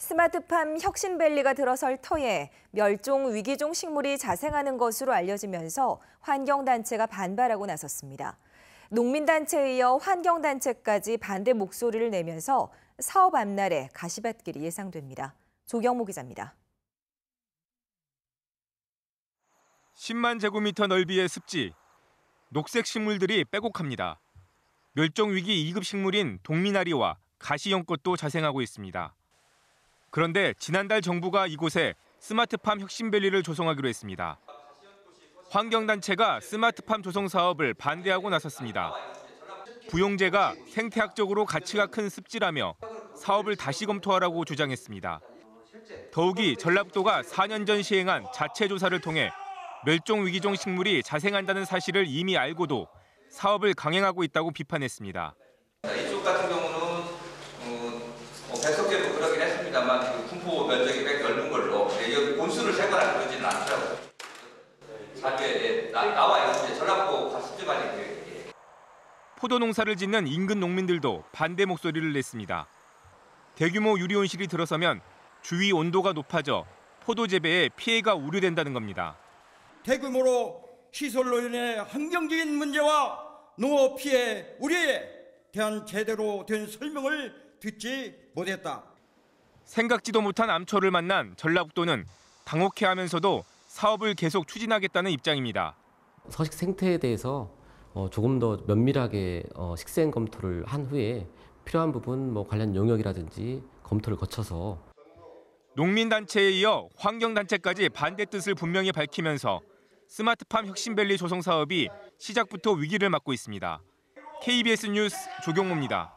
스마트팜 혁신밸리가 들어설 터에 멸종 위기종 식물이 자생하는 것으로 알려지면서 환경단체가 반발하고 나섰습니다. 농민단체에 이어 환경단체까지 반대 목소리를 내면서 사업 앞날에 가시밭길이 예상됩니다. 조경모 기자입니다. 10만 제곱미터 넓이의 습지, 녹색 식물들이 빼곡합니다. 멸종위기 2급 식물인 동미나리와 가시연꽃도 자생하고 있습니다. 그런데 지난달 정부가 이곳에 스마트팜 혁신밸리를 조성하기로 했습니다. 환경단체가 스마트팜 조성 사업을 반대하고 나섰습니다. 부용제가 생태학적으로 가치가 큰 습지라며 사업을 다시 검토하라고 주장했습니다. 더욱이 전라북도가 4년 전 시행한 자체 조사를 통해 멸종 위기종 식물이 자생한다는 사실을 이미 알고도 사업을 강행하고 있다고 비판했습니다. 복수를 세거나 그러지는 않더라고요. 자기에 나, 와 있는 전라북도 가습지관이 그 포도 농사를 짓는 인근 농민들도 반대 목소리를 냈습니다. 대규모 유리온실이 들어서면 주위 온도가 높아져 포도 재배에 피해가 우려된다는 겁니다. 대규모로 시설로 인해 환경적인 문제와 농업 피해 우려에 대한 제대로 된 설명을 듣지 못했다. 생각지도 못한 암초를 만난 전라북도는 당혹해 하면서도 사업을 계속 추진하겠다는 입장입니다. 서식 생태에 대해서 어, 조금 더 면밀하게 어, 식생 검토를 한 후에 필요한 부분 뭐 관련 영역이라든지 검토를 거쳐서 농민단체에 이어 환경단체까지 반대 뜻을 분명히 밝히면서 스마트팜 혁신밸리 조성 사업이 시작부터 위기를 맞고 있습니다. KBS 뉴스 조경호입니다.